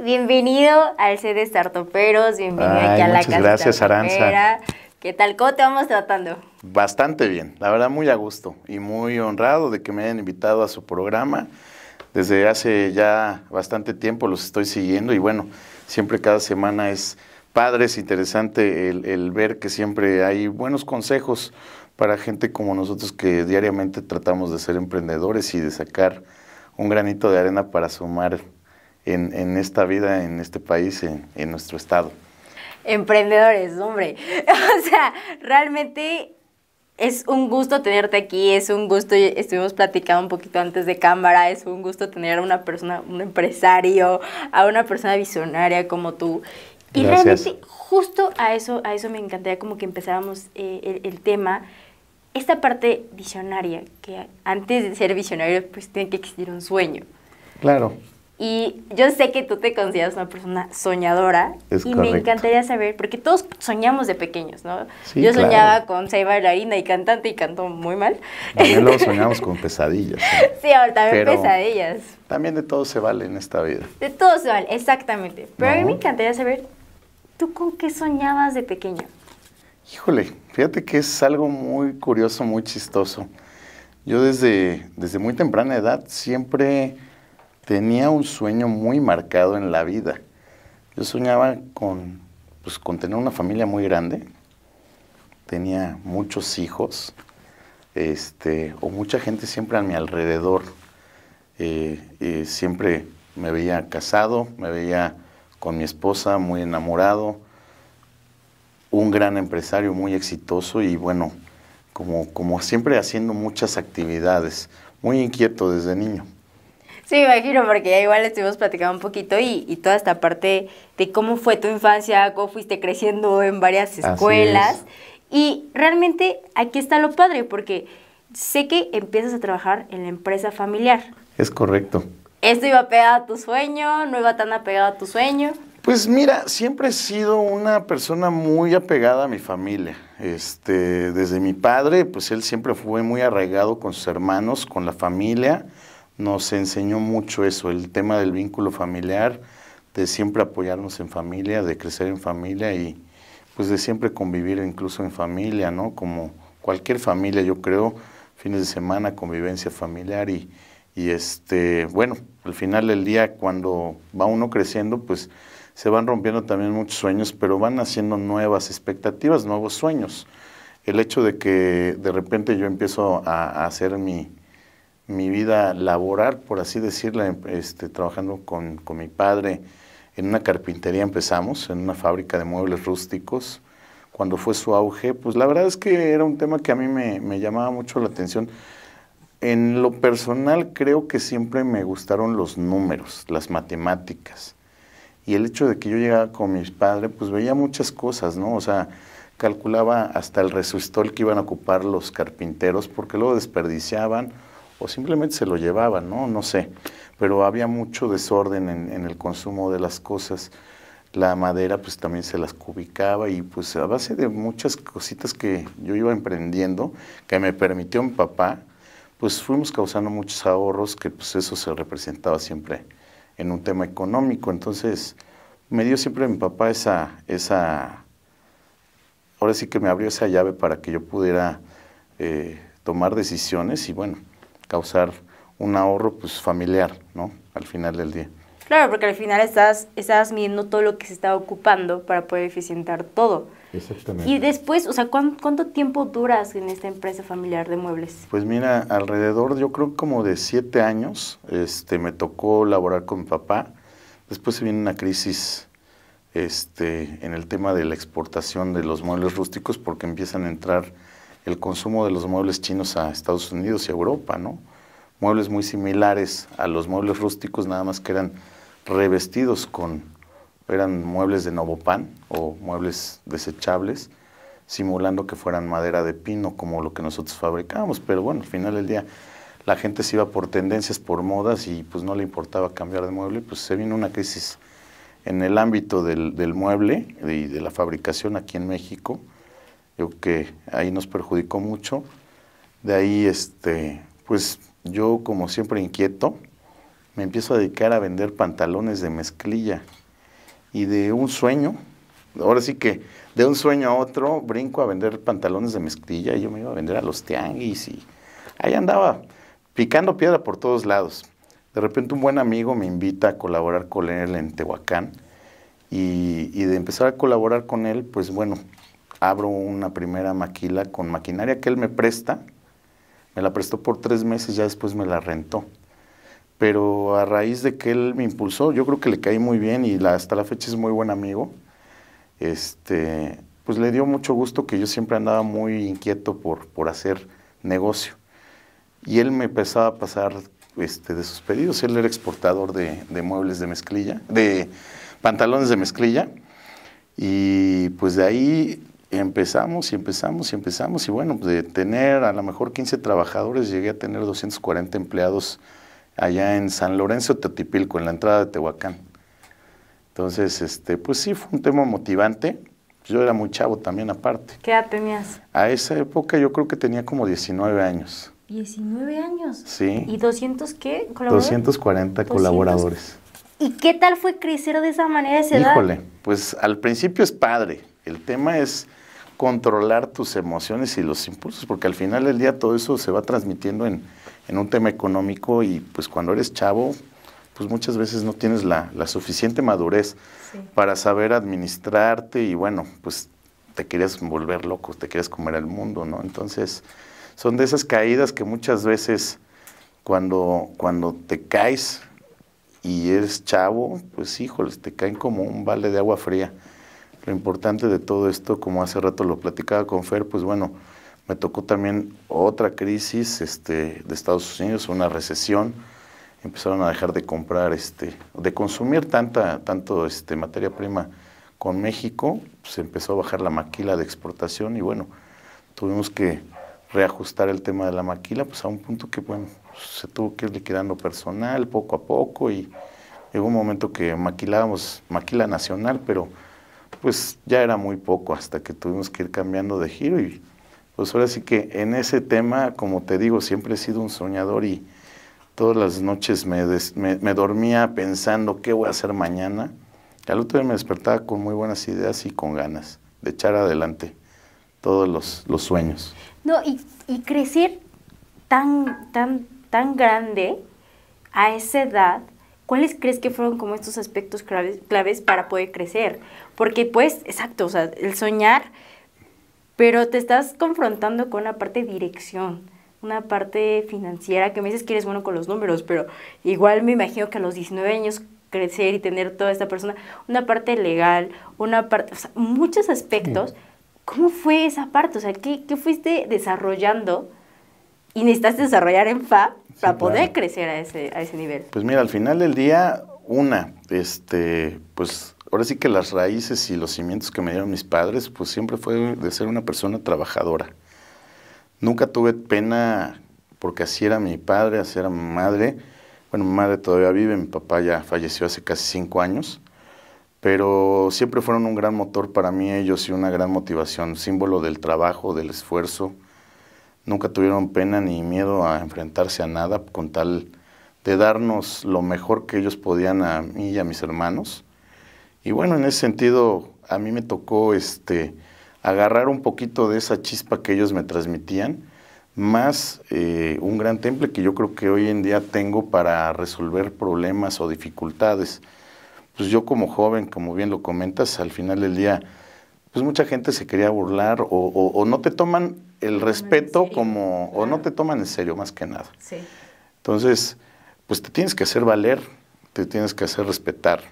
bienvenido al sede de Startuperos, bienvenido aquí a la casa. Muchas gracias, Aranza. ¿Qué tal? ¿Cómo te vamos tratando? Bastante bien, la verdad muy a gusto y muy honrado de que me hayan invitado a su programa. Desde hace ya bastante tiempo los estoy siguiendo y bueno, siempre cada semana es padre, es interesante el ver que siempre hay buenos consejos para gente como nosotros que diariamente tratamos de ser emprendedores y de sacar un granito de arena para sumar en, esta vida, en este país, en, nuestro estado. Emprendedores, hombre. o sea, realmente es un gusto tenerte aquí, es un gusto, estuvimos platicando un poquito antes de cámara, es un gusto tener a una persona, un empresario, a una persona visionaria como tú. Y realmente justo a eso, a eso me encantaría como que empezáramos eh, el, el, tema. Esta parte visionaria, que antes de ser visionario pues tiene que existir un sueño. Claro. Y yo sé que tú te consideras una persona soñadora. y me encantaría saber, porque todos soñamos de pequeños, ¿no? yo soñaba con ser bailarina y cantante y canto muy mal. También luego soñamos con pesadillas. Sí, ahorita también pesadillas. También de todo se vale en esta vida. De todo se vale, exactamente. Pero a mí me encantaría saber, ¿tú con qué soñabas de pequeño? Híjole, fíjate que es algo muy curioso, muy chistoso. Yo desde, desde muy temprana edad siempre tenía un sueño muy marcado en la vida. Yo soñaba con, pues, con tener una familia muy grande, tenía muchos hijos, este, o mucha gente siempre a mi alrededor. Eh, eh, siempre me veía casado, me veía con mi esposa, muy enamorado, un gran empresario muy exitoso y bueno, como, como siempre haciendo muchas actividades, muy inquieto desde niño. Sí, imagino, porque ya igual estuvimos platicando un poquito y, toda esta parte de cómo fue tu infancia, cómo fuiste creciendo en varias escuelas. Y realmente aquí está lo padre, porque sé que empiezas a trabajar en la empresa familiar. Es correcto. ¿Esto iba pegado a tu sueño? ¿No iba tan apegado a tu sueño? Pues mira, siempre he sido una persona muy apegada a mi familia. Este, desde mi padre, pues él siempre fue muy arraigado con sus hermanos, con la familia nos enseñó mucho eso, el tema del vínculo familiar, de siempre apoyarnos en familia, de crecer en familia y pues de siempre convivir incluso en familia, ¿no? Como cualquier familia, yo creo, fines de semana, convivencia familiar y, y este, bueno, al final del día cuando va uno creciendo, pues se van rompiendo también muchos sueños, pero van haciendo nuevas expectativas, nuevos sueños. El hecho de que de repente yo empiezo a hacer mi, mi vida laboral, por así decirlo, em, este, trabajando con, con, mi padre en una carpintería empezamos, en una fábrica de muebles rústicos. Cuando fue su auge, pues la verdad es que era un tema que a mí me, me llamaba mucho la atención. En lo personal creo que siempre me gustaron los números, las matemáticas. Y el hecho de que yo llegaba con mis padres, pues veía muchas cosas, ¿no? O sea, calculaba hasta el resistol que iban a ocupar los carpinteros, porque luego desperdiciaban o simplemente se lo llevaban, ¿no? No sé, pero había mucho desorden en, el consumo de las cosas. La madera pues también se las cubicaba y pues a base de muchas cositas que yo iba emprendiendo, que me permitió mi papá, pues fuimos causando muchos ahorros que pues eso se representaba siempre en un tema económico. Entonces me dio siempre mi papá esa, esa, ahora sí que me abrió esa llave para que yo pudiera eh, tomar decisiones y bueno, causar un ahorro pues familiar, ¿no? Al final del día. Claro, porque al final estás, estás midiendo todo lo que se está ocupando para poder eficientar todo. Exactamente. Y después, o sea, ¿cuánto, tiempo duras en esta empresa familiar de muebles? Pues mira, alrededor, yo creo como de siete años, este, me tocó laborar con mi papá. Después se viene una crisis este, en el tema de la exportación de los muebles rústicos porque empiezan a entrar el consumo de los muebles chinos a Estados Unidos y a Europa, ¿no? Muebles muy similares a los muebles rústicos, nada más que eran revestidos con, eran muebles de novopan o muebles desechables, simulando que fueran madera de pino como lo que nosotros fabricábamos, pero bueno, al final del día la gente se iba por tendencias, por modas y pues no le importaba cambiar de mueble, pues se vino una crisis en el ámbito del, del mueble y de la fabricación aquí en México yo que ahí nos perjudicó mucho. De ahí, este, pues yo como siempre inquieto, me empiezo a dedicar a vender pantalones de mezclilla. Y de un sueño, ahora sí que de un sueño a otro, brinco a vender pantalones de mezclilla. Y yo me iba a vender a los tianguis y ahí andaba picando piedra por todos lados. De repente un buen amigo me invita a colaborar con él en Tehuacán y de empezar a colaborar con él, pues bueno, abro una primera maquila con maquinaria que él me presta. Me la prestó por tres meses, ya después me la rentó. Pero a raíz de que él me impulsó, yo creo que le caí muy bien y hasta la fecha es muy buen amigo. Este, pues le dio mucho gusto que yo siempre andaba muy inquieto por, por hacer negocio. Y él me empezaba a pasar este, de sus pedidos. Él era exportador de, de muebles de mezclilla, de pantalones de mezclilla. Y pues de ahí empezamos y empezamos y empezamos y bueno, pues, de tener a lo mejor 15 trabajadores llegué a tener 240 empleados allá en San Lorenzo Teotipilco, en la entrada de Tehuacán. Entonces, este, pues sí, fue un tema motivante. Yo era muy chavo también aparte. ¿Qué edad tenías? A esa época yo creo que tenía como 19 años. 19 años. Sí. ¿Y 200 qué? ¿Colaboradores? 240 colaboradores. ¿Y qué tal fue crecer de esa manera esa Híjole, pues al principio es padre. El tema es controlar tus emociones y los impulsos, porque al final del día todo eso se va transmitiendo en, un tema económico y pues cuando eres chavo, pues muchas veces no tienes la, la suficiente madurez para saber administrarte y bueno, pues te querías volver loco, te querías comer el mundo, ¿no? Entonces, son de esas caídas que muchas veces cuando, cuando te caes y eres chavo, pues híjoles, te caen como un vale de agua fría. Lo importante de todo esto, como hace rato lo platicaba con Fer, pues bueno, me tocó también otra crisis este, de Estados Unidos, una recesión. Empezaron a dejar de comprar, este, de consumir tanta, tanto este, materia prima con México. Se empezó a bajar la maquila de exportación y bueno, tuvimos que reajustar el tema de la maquila, pues a un punto que bueno, se tuvo que ir liquidando personal poco a poco y llegó un momento que maquilábamos maquila nacional, pero pues ya era muy poco hasta que tuvimos que ir cambiando de giro y pues ahora sí que en ese tema, como te digo, siempre he sido un soñador y todas las noches me, dormía pensando qué voy a hacer mañana. Y al otro día me despertaba con muy buenas ideas y con ganas de echar adelante todos los, los sueños. No, y, y crecer tan, tan, tan grande a esa edad ¿cuáles crees que fueron como estos aspectos claves, para poder crecer? Porque pues, exacto, o sea, el soñar, pero te estás confrontando con una parte de dirección, una parte financiera, que me dices que eres bueno con los números, pero igual me imagino que a los 19 años crecer y tener toda esta persona, una parte legal, una parte, o sea, muchos aspectos. ¿Cómo fue esa parte? O sea, ¿qué, qué fuiste desarrollando? y necesitas desarrollar en FA para poder crecer a ese, a ese nivel. Pues mira, al final del día, una, este, pues ahora sí que las raíces y los cimientos que me dieron mis padres, pues siempre fue de ser una persona trabajadora. Nunca tuve pena porque así era mi padre, así era mi madre. Bueno, mi madre todavía vive, mi papá ya falleció hace casi cinco años, pero siempre fueron un gran motor para mí ellos y una gran motivación, símbolo del trabajo, del esfuerzo, nunca tuvieron pena ni miedo a enfrentarse a nada con tal de darnos lo mejor que ellos podían a mí y a mis hermanos. Y bueno, en ese sentido, a mí me tocó este, agarrar un poquito de esa chispa que ellos me transmitían, más eh, un gran temple que yo creo que hoy en día tengo para resolver problemas o dificultades. Pues yo como joven, como bien lo comentas, al final del día, pues mucha gente se quería burlar o no te toman el respeto como, o no te toman en serio más que nada. Sí. Entonces, pues te tienes que hacer valer, te tienes que hacer respetar.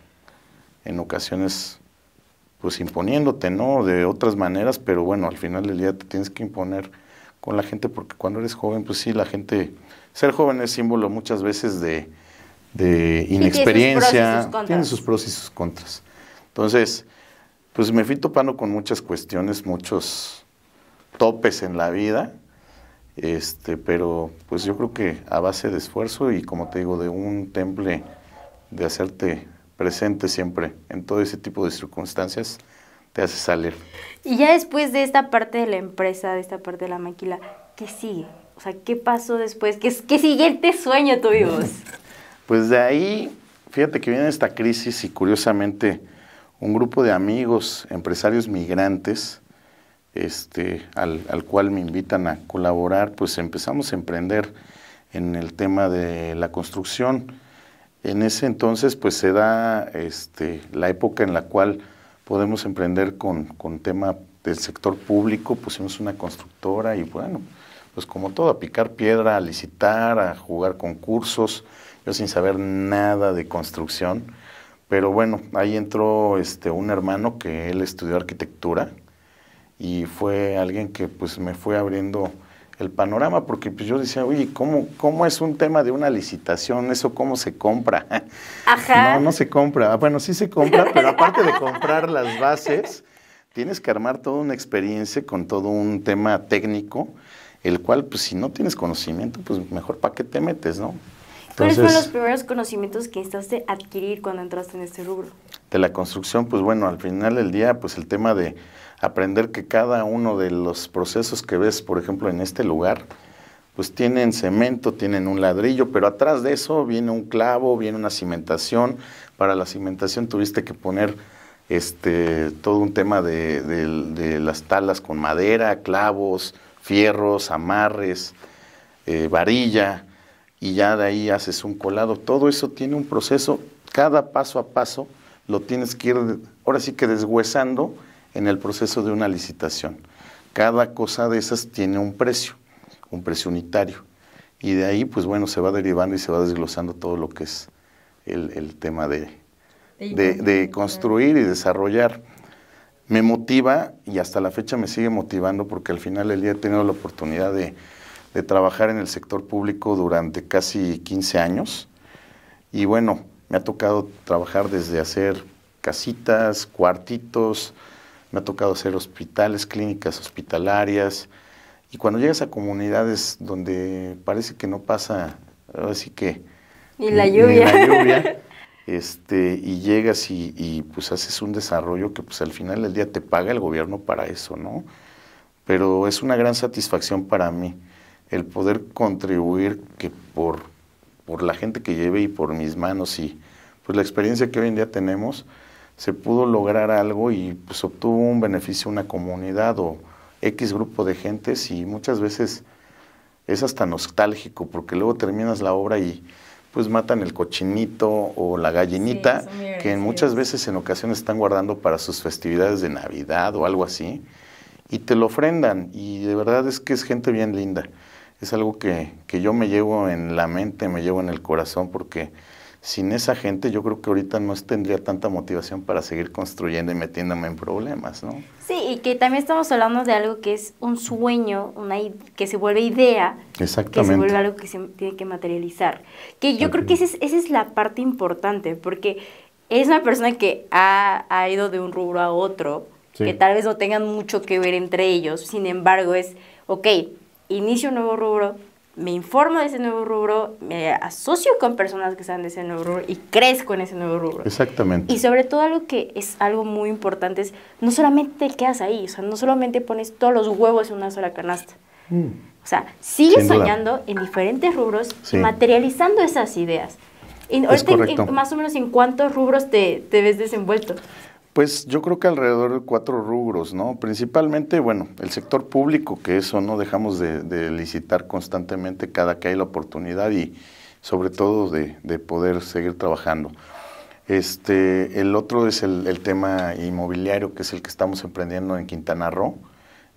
En ocasiones, pues imponiéndote, ¿no? De otras maneras, pero bueno, al final del día te tienes que imponer con la gente, porque cuando eres joven, pues sí, la gente, ser joven es símbolo muchas veces de, de inexperiencia, tiene sus pros y sus contras. Entonces, pues me fui topando con muchas cuestiones, muchos topes en la vida, este, pero pues yo creo que a base de esfuerzo y como te digo, de un temple de hacerte presente siempre en todo ese tipo de circunstancias, te hace salir. Y ya después de esta parte de la empresa, de esta parte de la maquila, ¿qué sigue? O sea, ¿qué pasó después? ¿Qué, qué siguiente sueño tuvimos? Pues de ahí, fíjate que viene esta crisis y curiosamente un grupo de amigos, empresarios migrantes, este, al, al, cual me invitan a colaborar, pues empezamos a emprender en el tema de la construcción. En ese entonces, pues se da este, la época en la cual podemos emprender con, con tema del sector público, pusimos una constructora y bueno, pues como todo, a picar piedra, a licitar, a jugar concursos, yo sin saber nada de construcción, pero bueno, ahí entró este, un hermano que él estudió arquitectura, y fue alguien que pues me fue abriendo el panorama porque pues yo decía, oye, ¿cómo, ¿cómo es un tema de una licitación? ¿Eso cómo se compra? Ajá. No, no se compra. Ah, bueno, sí se compra, pero aparte de comprar las bases, tienes que armar toda una experiencia con todo un tema técnico, el cual pues si no tienes conocimiento, pues mejor para qué te metes, ¿no? ¿Cuáles fueron los primeros conocimientos que necesitaste adquirir cuando entraste en este rubro? De la construcción, pues bueno, al final del día, pues el tema de aprender que cada uno de los procesos que ves, por ejemplo, en este lugar, pues tienen cemento, tienen un ladrillo, pero atrás de eso viene un clavo, viene una cimentación. Para la cimentación tuviste que poner este, todo un tema de, las talas con madera, clavos, fierros, amarres, eh, varilla, y ya de ahí haces un colado. Todo eso tiene un proceso, cada paso a paso lo tienes que ir, ahora sí que deshuesando en el proceso de una licitación. Cada cosa de esas tiene un precio, un precio unitario. Y de ahí, pues bueno, se va derivando y se va desglosando todo lo que es el, el tema de, de, construir y desarrollar. Me motiva y hasta la fecha me sigue motivando porque al final del día he tenido la oportunidad de, de trabajar en el sector público durante casi 15 años. Y bueno, me ha tocado trabajar desde hacer casitas, cuartitos, me ha tocado hacer hospitales, clínicas hospitalarias, y cuando llegas a comunidades donde parece que no pasa, así que... Ni la lluvia. este, y llegas y, y, pues haces un desarrollo que pues al final del día te paga el gobierno para eso, ¿no? Pero es una gran satisfacción para mí el poder contribuir que por, por la gente que lleve y por mis manos y pues la experiencia que hoy en día tenemos, se pudo lograr algo y pues obtuvo un beneficio una comunidad o X grupo de gentes y muchas veces es hasta nostálgico porque luego terminas la obra y pues matan el cochinito o la gallinita que muchas veces en ocasiones están guardando para sus festividades de Navidad o algo así y te lo ofrendan y de verdad es que es gente bien linda. Es algo que yo me llevo en la mente, me llevo en el corazón porque sin esa gente yo creo que ahorita no tendría tanta motivación para seguir construyendo y metiéndome en problemas, ¿no? Sí, y que también estamos hablando de algo que es un sueño, una que se vuelve idea, que se vuelve algo que se tiene que materializar. Que yo creo que esa es, esa es la parte importante, porque es una persona que ha, ido de un rubro a otro, que tal vez no tengan mucho que ver entre ellos, sin embargo es, ok, inicio un nuevo rubro, me informo de ese nuevo rubro, me asocio con personas que están de ese nuevo rubro y crezco en ese nuevo rubro. Exactamente. Y sobre todo algo que es algo muy importante es, no solamente te quedas ahí, o sea, no solamente pones todos los huevos en una sola canasta. Mm. O sea, sigues soñando en diferentes rubros, materializando esas ideas. más o menos en cuántos rubros te, te ves desenvuelto. Pues yo creo que alrededor de cuatro rubros, ¿no? Principalmente, bueno, el sector público, que eso no dejamos de, licitar constantemente cada que hay la oportunidad y sobre todo de, poder seguir trabajando. Este, el otro es el, tema inmobiliario, que es el que estamos emprendiendo en Quintana Roo.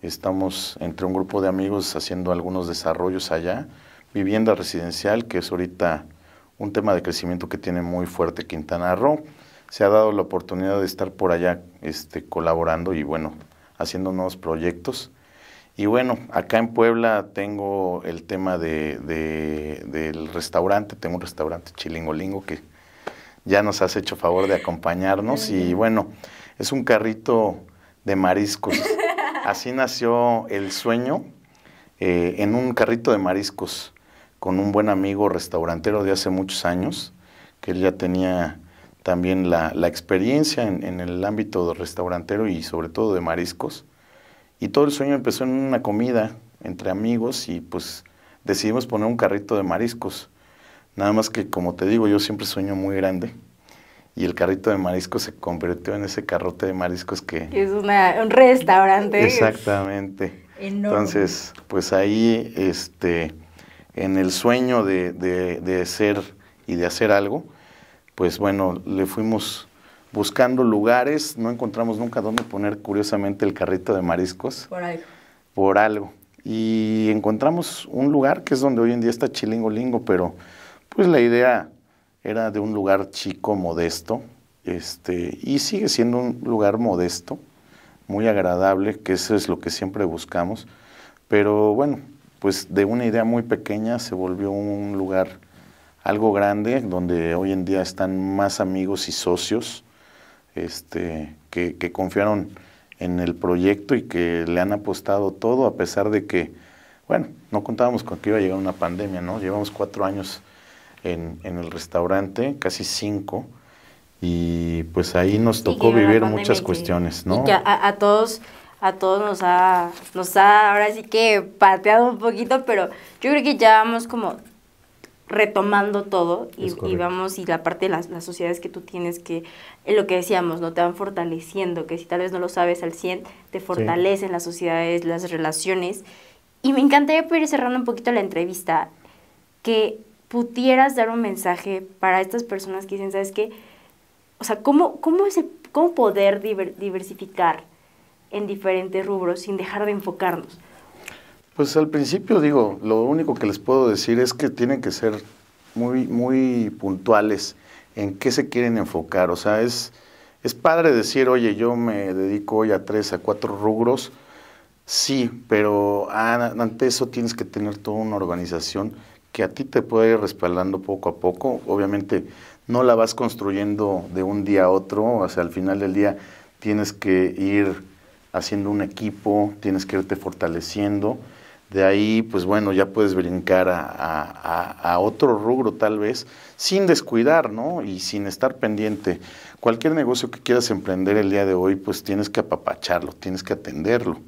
Estamos entre un grupo de amigos haciendo algunos desarrollos allá. Vivienda residencial, que es ahorita un tema de crecimiento que tiene muy fuerte Quintana Roo se ha dado la oportunidad de estar por allá este, colaborando y bueno, haciendo nuevos proyectos. Y bueno, acá en Puebla tengo el tema de, del restaurante, tengo un restaurante chilingolingo que ya nos has hecho favor de acompañarnos y bueno, es un carrito de mariscos. Así nació el sueño eh, en un carrito de mariscos con un buen amigo restaurantero de hace muchos años, que él ya tenía también la, experiencia en, el ámbito restaurantero y sobre todo de mariscos. Y todo el sueño empezó en una comida entre amigos y pues decidimos poner un carrito de mariscos. Nada más que como te digo, yo siempre sueño muy grande y el carrito de mariscos se convirtió en ese carrote de mariscos que... es un restaurante. Exactamente. Entonces, pues ahí, este, en el sueño de ser y de hacer algo, pues bueno, le fuimos buscando lugares, no encontramos nunca dónde poner curiosamente el carrito de mariscos. Por algo. Por algo. Y encontramos un lugar que es donde hoy en día está Chilingolingo, pero pues la idea era de un lugar chico, modesto, este, y sigue siendo un lugar modesto, muy agradable, que eso es lo que siempre buscamos, pero bueno, pues de una idea muy pequeña se volvió un lugar algo grande donde hoy en día están más amigos y socios este, que, confiaron en el proyecto y que le han apostado todo a pesar de que, bueno, no contábamos con que iba a llegar una pandemia, ¿no? Llevamos cuatro años en, el restaurante, casi cinco, y pues ahí nos tocó vivir muchas cuestiones, ¿no? a, todos a todos nos nos ha ahora sí que pateado un poquito, pero yo creo que ya vamos como retomando todo y, vamos y la parte de las, sociedades que tú tienes que, eh, lo que decíamos, ¿no? Te van fortaleciendo, que si tal vez no lo sabes al 100, te fortalecen las sociedades, las relaciones. Y me encantaría poder ir cerrando un poquito la entrevista, que pudieras dar un mensaje para estas personas que dicen, ¿sabes qué? O sea, ¿cómo, cómo, es cómo poder diversificar en diferentes rubros sin dejar de enfocarnos? Pues al principio digo, lo único que les puedo decir es que tienen que ser muy, muy puntuales en qué se quieren enfocar. O sea, es, es padre decir, oye, yo me dedico hoy a tres, a cuatro rubros. Sí, pero ante eso tienes que tener toda una organización que a ti te puede ir respaldando poco a poco. Obviamente no la vas construyendo de un día a otro, o sea, al final del día tienes que ir haciendo un equipo, tienes que irte fortaleciendo de ahí, pues bueno, ya puedes brincar a, a, a, otro rubro tal vez, sin descuidar, ¿no? Y sin estar pendiente. Cualquier negocio que quieras emprender el día de hoy, pues tienes que apapacharlo, tienes que atenderlo.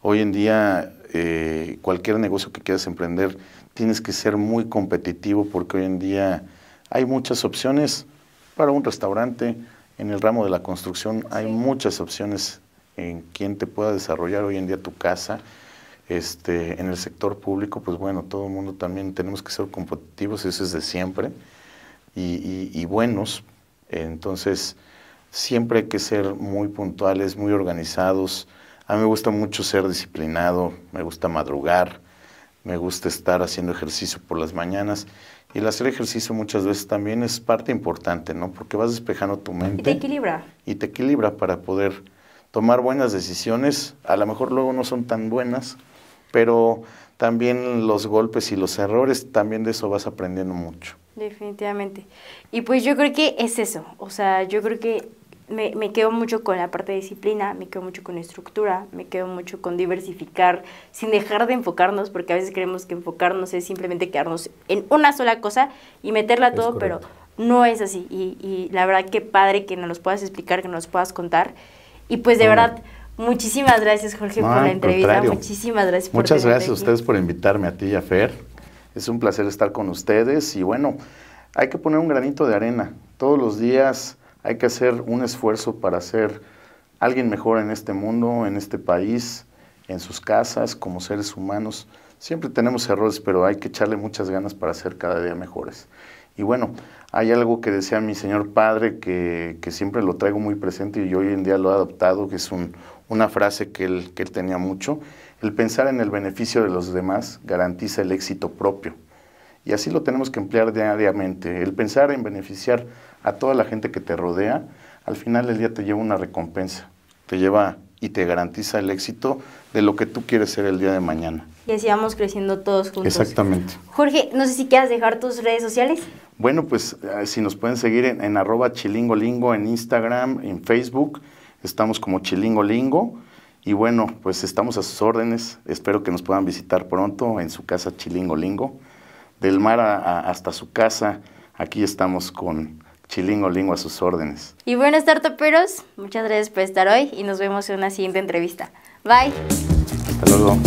Hoy en día, eh, cualquier negocio que quieras emprender, tienes que ser muy competitivo porque hoy en día hay muchas opciones para un restaurante, en el ramo de la construcción hay muchas opciones en quien te pueda desarrollar hoy en día tu casa este, en el sector público, pues bueno, todo el mundo también tenemos que ser competitivos, eso es de siempre, y, buenos. Entonces, siempre hay que ser muy puntuales, muy organizados. A mí me gusta mucho ser disciplinado, me gusta madrugar, me gusta estar haciendo ejercicio por las mañanas. Y el hacer ejercicio muchas veces también es parte importante, ¿no? Porque vas despejando tu mente. Y te equilibra. Y te equilibra para poder tomar buenas decisiones. A lo mejor luego no son tan buenas, pero también los golpes y los errores, también de eso vas aprendiendo mucho. Definitivamente. Y pues yo creo que es eso, o sea, yo creo que me, me, quedo mucho con la parte de disciplina, me quedo mucho con estructura, me quedo mucho con diversificar, sin dejar de enfocarnos, porque a veces creemos que enfocarnos es simplemente quedarnos en una sola cosa y meterla todo, pero no es así. Y, y, la verdad que padre que nos los puedas explicar, que nos puedas contar. Y pues de verdad Muchísimas gracias, Jorge, por la entrevista. Muchísimas gracias Muchas gracias a ustedes por invitarme, a ti y a Fer. Es un placer estar con ustedes y bueno, hay que poner un granito de arena. Todos los días hay que hacer un esfuerzo para ser alguien mejor en este mundo, en este país, en sus casas, como seres humanos. Siempre tenemos errores, pero hay que echarle muchas ganas para ser cada día mejores. Y bueno, hay algo que decía mi señor padre que, siempre lo traigo muy presente y hoy en día lo he adoptado, que es un, una frase que él, que tenía mucho, el pensar en el beneficio de los demás garantiza el éxito propio. Y así lo tenemos que emplear diariamente. El pensar en beneficiar a toda la gente que te rodea, al final del día te lleva una recompensa, te lleva y te garantiza el éxito de lo que tú quieres ser el día de mañana. Y así vamos creciendo todos juntos. Exactamente. Jorge, no sé si quieras dejar tus redes sociales. Bueno, pues eh, si nos pueden seguir en, en arroba chilingolingo en Instagram, en Facebook Estamos como Chilingo Lingo. Y bueno, pues estamos a sus órdenes. Espero que nos puedan visitar pronto en su casa Chilingo Lingo. Del mar hasta su casa, aquí estamos con Chilingo Lingo a sus órdenes. Y bueno, startuperos, muchas gracias por estar hoy y nos vemos en una siguiente entrevista. Bye. Hasta luego.